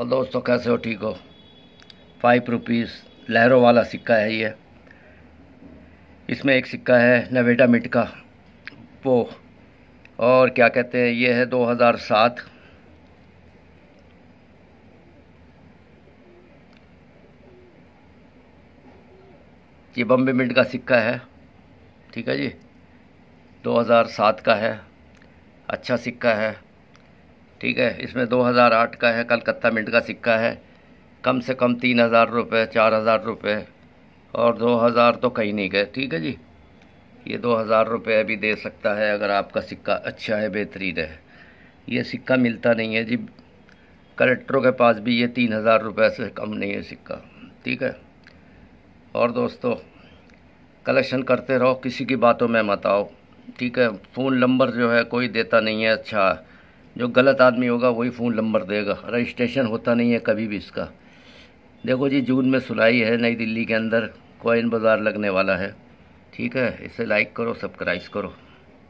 और दोस्तों कैसे हो ठीक हो फाइव रुपीज़ लहरों वाला सिक्का है ये इसमें एक सिक्का है नवेटा मिट का वो और क्या कहते हैं ये है 2007 ये बम्बे मिट का सिक्का है ठीक है जी 2007 का है अच्छा सिक्का है ठीक है इसमें 2008 का है कलकत्ता मिंट का सिक्का है कम से कम तीन हज़ार रुपये चार हज़ार रुपये और दो हज़ार तो कहीं नहीं गए ठीक है जी ये दो हज़ार रुपये अभी दे सकता है अगर आपका सिक्का अच्छा है बेहतरीन है ये सिक्का मिलता नहीं है जी कलेक्टरों के पास भी ये तीन हज़ार रुपये से कम नहीं है सिक्का ठीक है और दोस्तों कलेक्शन करते रहो किसी की बातों में मत आओ ठीक है फ़ोन नंबर जो है कोई देता नहीं है अच्छा जो गलत आदमी होगा वही फ़ोन नंबर देगा रजिस्ट्रेशन होता नहीं है कभी भी इसका देखो जी जून में सुनाई है नई दिल्ली के अंदर कॉइन बाज़ार लगने वाला है ठीक है इसे लाइक करो सब्सक्राइब करो